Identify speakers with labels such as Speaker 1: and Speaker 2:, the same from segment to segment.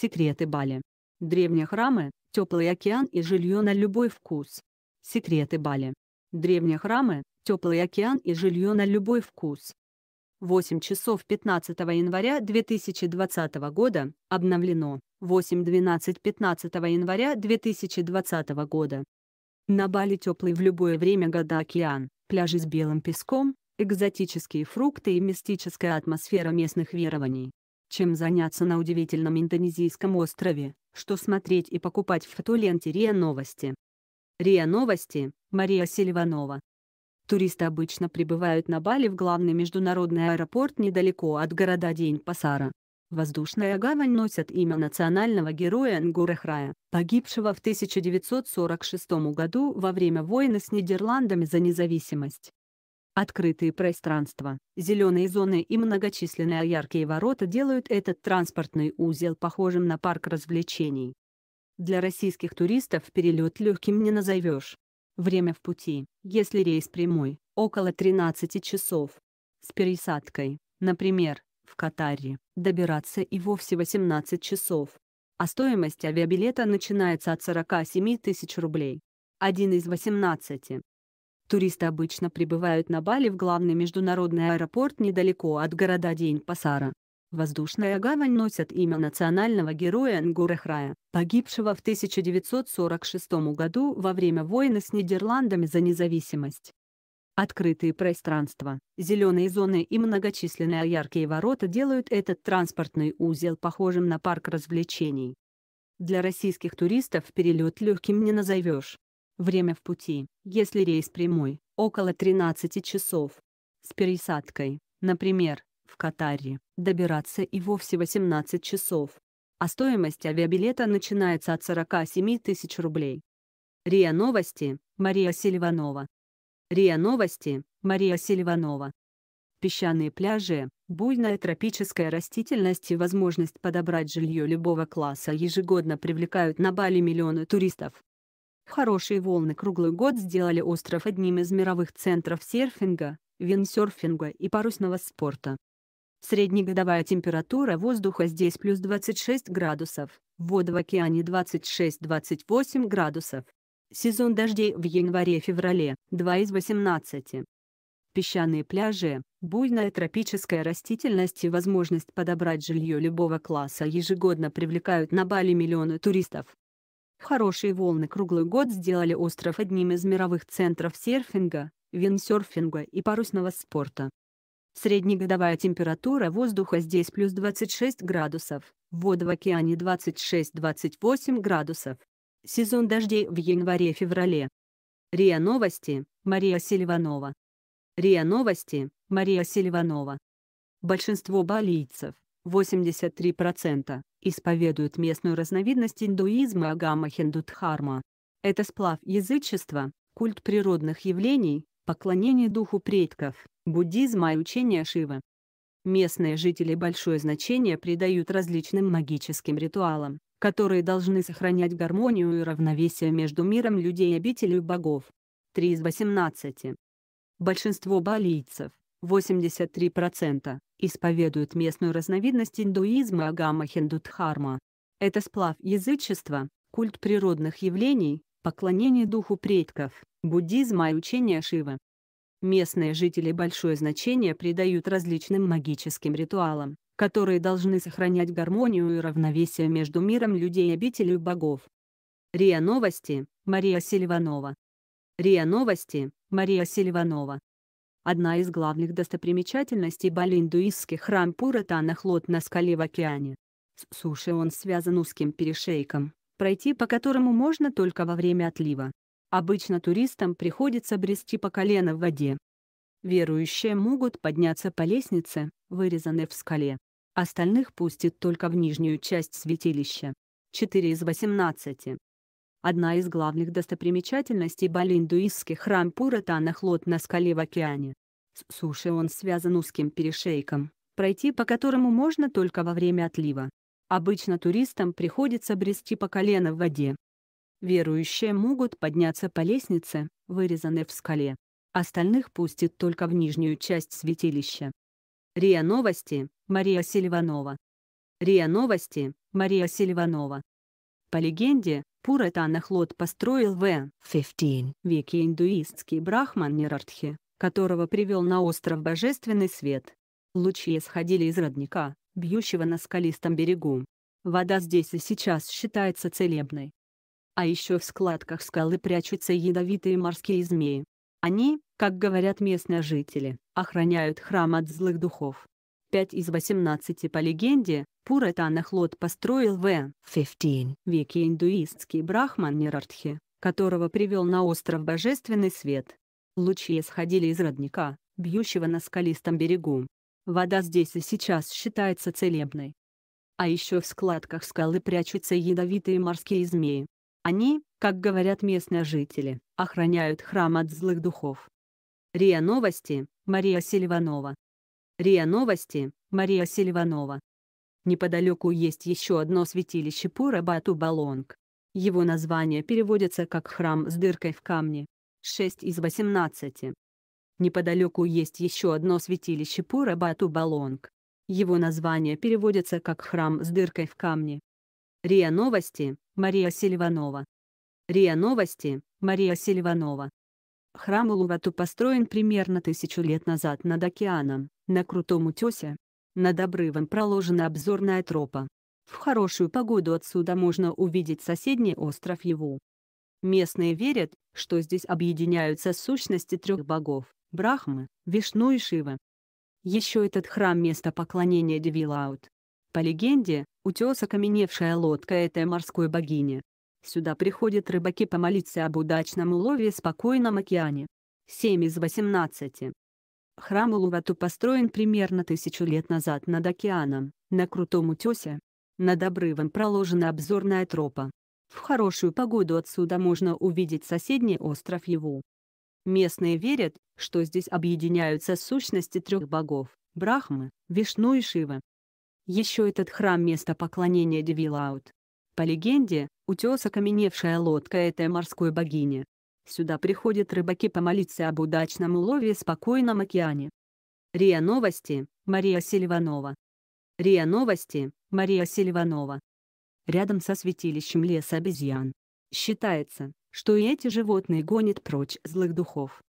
Speaker 1: Секреты Бали. Древние храмы, теплый океан и жилье на любой вкус. Секреты Бали. Древние храмы, теплый океан и жилье на любой вкус. 8 часов 15 января 2020 года, обновлено, 8-12 15 января 2020 года. На Бали теплый в любое время года океан, пляжи с белым песком, экзотические фрукты и мистическая атмосфера местных верований чем заняться на удивительном индонезийском острове, что смотреть и покупать в фотоленте РИА Новости. РИА Новости, Мария Сильванова. Туристы обычно прибывают на Бали в главный международный аэропорт недалеко от города День-Пасара. Воздушная гавань носит имя национального героя Нгура погибшего в 1946 году во время войны с Нидерландами за независимость. Открытые пространства, зеленые зоны и многочисленные яркие ворота делают этот транспортный узел похожим на парк развлечений. Для российских туристов перелет легким не назовешь. Время в пути, если рейс прямой, около 13 часов. С пересадкой, например, в Катаре, добираться и вовсе 18 часов. А стоимость авиабилета начинается от 47 тысяч рублей. Один из 18 Туристы обычно прибывают на Бали в главный международный аэропорт недалеко от города День Пасара. Воздушная гавань носит имя национального героя Нгура погибшего в 1946 году во время войны с Нидерландами за независимость. Открытые пространства, зеленые зоны и многочисленные яркие ворота делают этот транспортный узел похожим на парк развлечений. Для российских туристов перелет легким не назовешь. Время в пути, если рейс прямой, около 13 часов. С пересадкой, например, в Катаре, добираться и вовсе 18 часов. А стоимость авиабилета начинается от 47 тысяч рублей. РИА Новости, Мария Сильванова. РИА Новости, Мария Сильванова. Песчаные пляжи, буйная тропическая растительность и возможность подобрать жилье любого класса ежегодно привлекают на Бали миллионы туристов. Хорошие волны круглый год сделали остров одним из мировых центров серфинга, виндсерфинга и парусного спорта. Среднегодовая температура воздуха здесь плюс 26 градусов, вода в океане 26-28 градусов. Сезон дождей в январе-феврале – 2 из 18. Песчаные пляжи, буйная тропическая растительность и возможность подобрать жилье любого класса ежегодно привлекают на Бали миллионы туристов. Хорошие волны круглый год сделали остров одним из мировых центров серфинга, виндсерфинга и парусного спорта. Среднегодовая температура воздуха здесь плюс 26 градусов, вода в океане 26-28 градусов. Сезон дождей в январе-феврале. РИА Новости, Мария Сильванова. РИА Новости, Мария Сильванова. Большинство балийцев, 83%, исповедуют местную разновидность индуизма Агама Хиндудхарма. Это сплав язычества, культ природных явлений, поклонение духу предков, буддизма и учения Шивы. Местные жители большое значение придают различным магическим ритуалам, которые должны сохранять гармонию и равновесие между миром людей и обителью богов. 3 из 18. Большинство балийцев, 83%, исповедуют местную разновидность индуизма Агама Хиндудхарма. Это сплав язычества, культ природных явлений, поклонение духу предков, буддизма и учения Шивы. Местные жители большое значение придают различным магическим ритуалам, которые должны сохранять гармонию и равновесие между миром людей и обителью богов. РИА Новости, Мария Сильванова. РИА Новости, Мария Сильванова. Одна из главных достопримечательностей балиндуистский храм Пуратана Хлот на скале в океане. С суши он связан узким перешейком, пройти по которому можно только во время отлива. Обычно туристам приходится брести по колено в воде. Верующие могут подняться по лестнице, вырезанной в скале. Остальных пустит только в нижнюю часть святилища. 4 из 18. Одна из главных достопримечательностей балиндуистский храм Пуратана Хлот на скале в океане. С суши он связан узким перешейком, пройти по которому можно только во время отлива. Обычно туристам приходится брести по колено в воде. Верующие могут подняться по лестнице, вырезанной в скале. Остальных пустит только в нижнюю часть святилища. РИА Новости, Мария Сильванова. РИА Новости, Мария Сильванова. По легенде, Пуратанахлот построил в 15 веке индуистский брахман Нирартхи, которого привел на остров Божественный Свет. Лучи исходили из родника, бьющего на скалистом берегу. Вода здесь и сейчас считается целебной. А еще в складках скалы прячутся ядовитые морские змеи. Они, как говорят местные жители, охраняют храм от злых духов. 5 из 18 по легенде, Пуратанахлот построил в 15 веке индуистский брахман Нирартхи, которого привел на остров Божественный Свет. Лучи исходили из родника, бьющего на скалистом берегу. Вода здесь и сейчас считается целебной. А еще в складках скалы прячутся ядовитые морские змеи. Они, как говорят местные жители, охраняют храм от злых духов. РИА Новости, Мария Сильванова РИА Новости, Мария Сильванова. Неподалеку есть еще одно святилище Пурабату Балонг. Его название переводится как «храм с дыркой в камне». 6 из 18. Неподалеку есть еще одно святилище Пурабату Балонг. Его название переводится как «храм с дыркой в камне». РИА Новости, Мария Сильванова. РИА Новости, Мария Сильванова. Храм Улувату построен примерно тысячу лет назад над океаном. На крутом утесе, над обрывом проложена обзорная тропа. В хорошую погоду отсюда можно увидеть соседний остров Еву. Местные верят, что здесь объединяются сущности трех богов – Брахмы, Вишну и Шива. Еще этот храм – место поклонения Девилаут. По легенде, утес окаменевшая лодка этой морской богини. Сюда приходят рыбаки помолиться об удачном улове в спокойном океане. 7 из 18. Храм Улувату построен примерно тысячу лет назад над океаном, на крутом утесе. Над обрывом проложена обзорная тропа. В хорошую погоду отсюда можно увидеть соседний остров Еву. Местные верят, что здесь объединяются сущности трех богов – Брахмы, Вишну и Шивы. Еще этот храм – место поклонения Девилаут. По легенде, утес окаменевшая лодка этой морской богини, Сюда приходят рыбаки помолиться об удачном улове в спокойном океане. РИА Новости, Мария Сильванова. РИА Новости, Мария Сильванова. Рядом со святилищем леса обезьян. Считается, что и эти животные гонят прочь злых духов.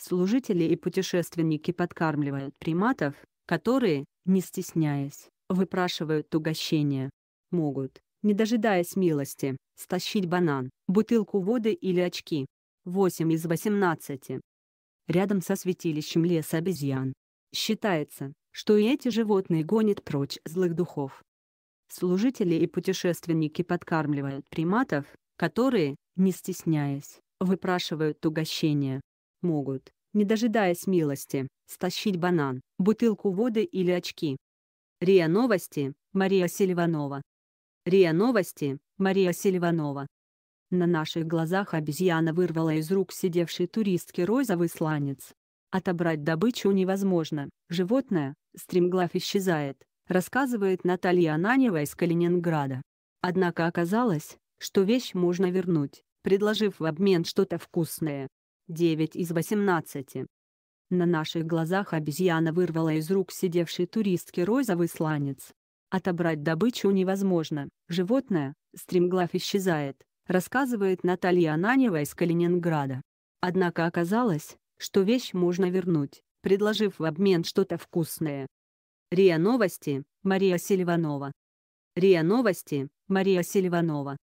Speaker 1: Служители и путешественники подкармливают приматов, которые, не стесняясь, выпрашивают угощения. Могут, не дожидаясь милости, стащить банан, бутылку воды или очки. 8 из 18. Рядом со святилищем леса обезьян. Считается, что и эти животные гонят прочь злых духов. Служители и путешественники подкармливают приматов, которые, не стесняясь, выпрашивают угощение. Могут, не дожидаясь милости, стащить банан, бутылку воды или очки. РИА Новости, Мария Сильванова. РИА Новости, Мария Сильванова. На наших глазах обезьяна вырвала из рук сидевшей туристки розовый сланец. Отобрать добычу невозможно, животное, стремглав исчезает, рассказывает Наталья Ананева из Калининграда. Однако оказалось, что вещь можно вернуть, предложив в обмен что-то вкусное. 9 из 18. На наших глазах обезьяна вырвала из рук сидевшей туристки розовый сланец. Отобрать добычу невозможно, животное, стремглав исчезает, рассказывает Наталья Ананева из Калининграда. Однако оказалось, что вещь можно вернуть, предложив в обмен что-то вкусное. РИА Новости, Мария Сильванова. РИА Новости, Мария Сильванова.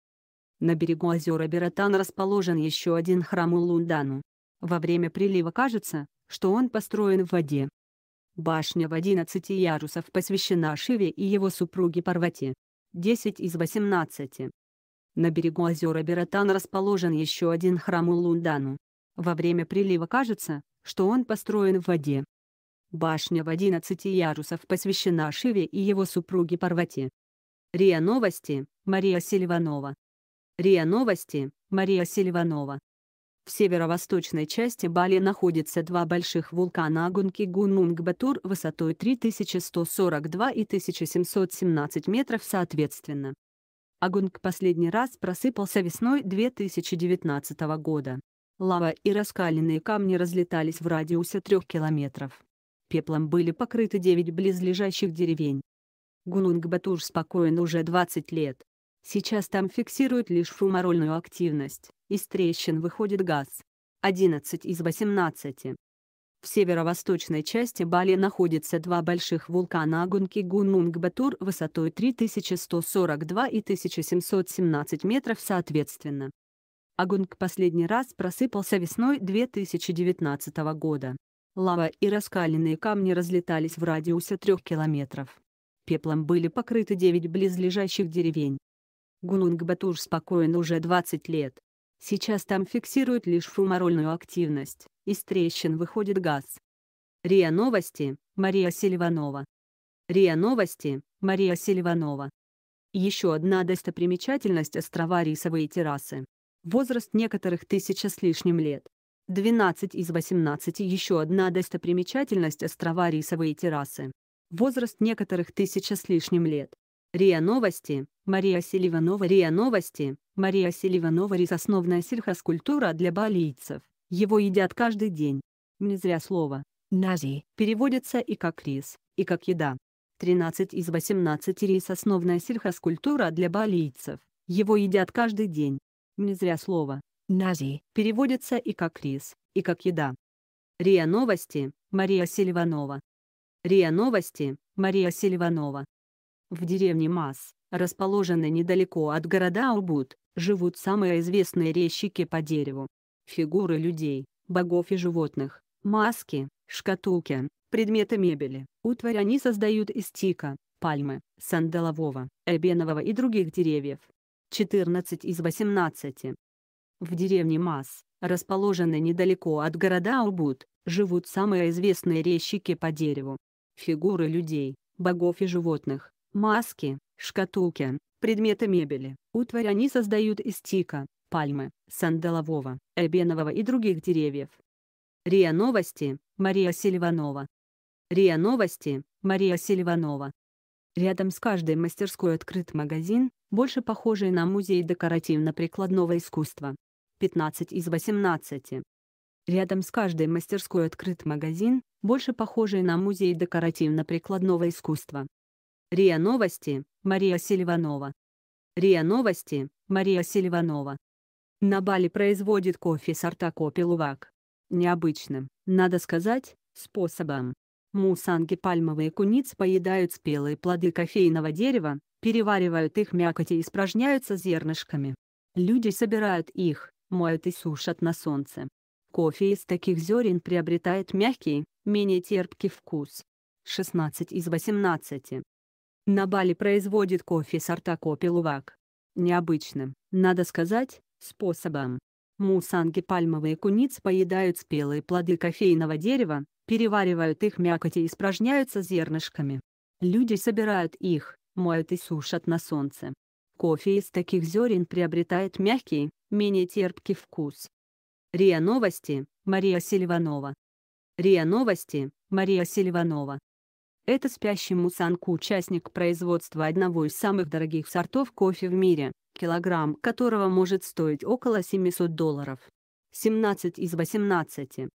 Speaker 1: На берегу озера Бератан расположен еще один храм Улундану. Во время прилива кажется, что он построен в воде. Башня в 11 ярусов посвящена Шиве и его супруге Парвати. 10 из 18. На берегу озера Бератан расположен еще один храм Улундану. Во время прилива кажется, что он построен в воде. Башня в 11 ярусов посвящена Шиве и его супруге Парвати. РИА Новости, Мария Сильванова. РИА Новости, Мария Сильванова. В северо-восточной части Бали находятся два больших вулкана Агунки Гунунгбатур высотой 3142 и 1717 метров соответственно. Огонг последний раз просыпался весной 2019 года. Лава и раскаленные камни разлетались в радиусе трех километров. Пеплом были покрыты девять близлежащих деревень. Гунунг батур спокоен уже 20 лет. Сейчас там фиксируют лишь фумарольную активность, из трещин выходит газ. 11 из 18. В северо-восточной части Бали находятся два больших вулкана Агунки Гунунгбатур высотой 3142 и 1717 метров соответственно. Агунг последний раз просыпался весной 2019 года. Лава и раскаленные камни разлетались в радиусе трех километров. Пеплом были покрыты 9 близлежащих деревень. Гунунгбатур спокоен уже 20 лет. Сейчас там фиксируют лишь фумарольную активность. Из трещин выходит газ. РИА Новости, Мария Селиванова. РИА Новости, Мария Селиванова. Еще одна достопримечательность острова рисовые террасы. Возраст некоторых тысяча с лишним лет. 12 из 18 еще одна достопримечательность острова рисовые террасы. Возраст некоторых тысяча с лишним лет. РИА Новости, Мария Селиванова РИА Новости, Мария Селиванова основная сельхозкультура для балийцев. Его едят каждый день. Не зря слово «нази» переводится и как рис, и как еда. 13 из 18 рис – основная сельхозкультура для балийцев. Его едят каждый день. Не зря слово «нази» переводится и как рис, и как еда. РИА Новости, Мария Сильванова. РИА Новости, Мария Сильванова. В деревне Мас, расположенной недалеко от города Убуд, живут самые известные резчики по дереву фигуры людей, богов и животных, маски, шкатулки, предметы мебели. Утварь они создают из тика, пальмы, сандалового, эбенового и других деревьев. 14 из 18. В деревне Мас, расположенной недалеко от города Убуд, живут самые известные резчики по дереву. Фигуры людей, богов и животных, маски, шкатулки, предметы мебели. Утварь они создают из тика, пальмы, сандалового, эбенового и других деревьев. РИА Новости, Мария Сильванова. РИА Новости, Мария Сильванова. Рядом с каждой мастерской открыт магазин, больше похожий на музей декоративно-прикладного искусства. 15 из 18. Рядом с каждой мастерской открыт магазин, больше похожий на музей декоративно-прикладного искусства. РИА Новости, Мария Сильванова. РИА Новости, Мария Сильванова. На Бали производит кофе сорта копилувак. Необычным, надо сказать, способом. Мусанги пальмовые куниц поедают спелые плоды кофейного дерева, переваривают их мякоти и испражняются зернышками. Люди собирают их, моют и сушат на солнце. Кофе из таких зерен приобретает мягкий, менее терпкий вкус. 16 из 18. На Бали производит кофе сорта копилувак. Необычным, надо сказать, способом. Мусанги пальмовые куниц поедают спелые плоды кофейного дерева, переваривают их мякоть и испражняются зернышками. Люди собирают их, моют и сушат на солнце. Кофе из таких зерен приобретает мягкий, менее терпкий вкус. РИА Новости, Мария Сильванова. РИА Новости, Мария Сильванова. Это спящий мусанг участник производства одного из самых дорогих сортов кофе в мире, килограмм которого может стоить около 700 долларов. 17 из 18.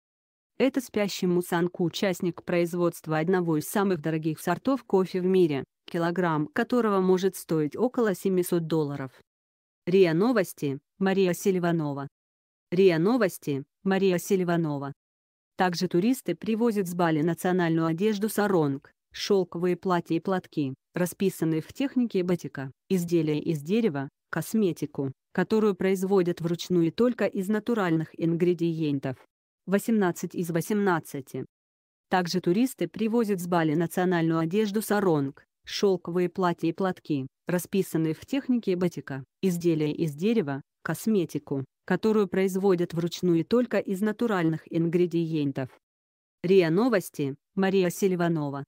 Speaker 1: Это спящий мусанг участник производства одного из самых дорогих сортов кофе в мире, килограмм которого может стоить около 700 долларов. РИА Новости, Мария Сильванова. РИА Новости, Мария Сильванова. Также туристы привозят с Бали национальную одежду саронг шелковые платья и платки, расписанные в технике батика, изделия из дерева, косметику, которую производят вручную только из натуральных ингредиентов. 18 из 18. Также туристы привозят с Бали национальную одежду саронг, шелковые платья и платки, расписанные в технике батика, изделия из дерева, косметику, которую производят вручную только из натуральных ингредиентов. РИА Новости, Мария Сильванова.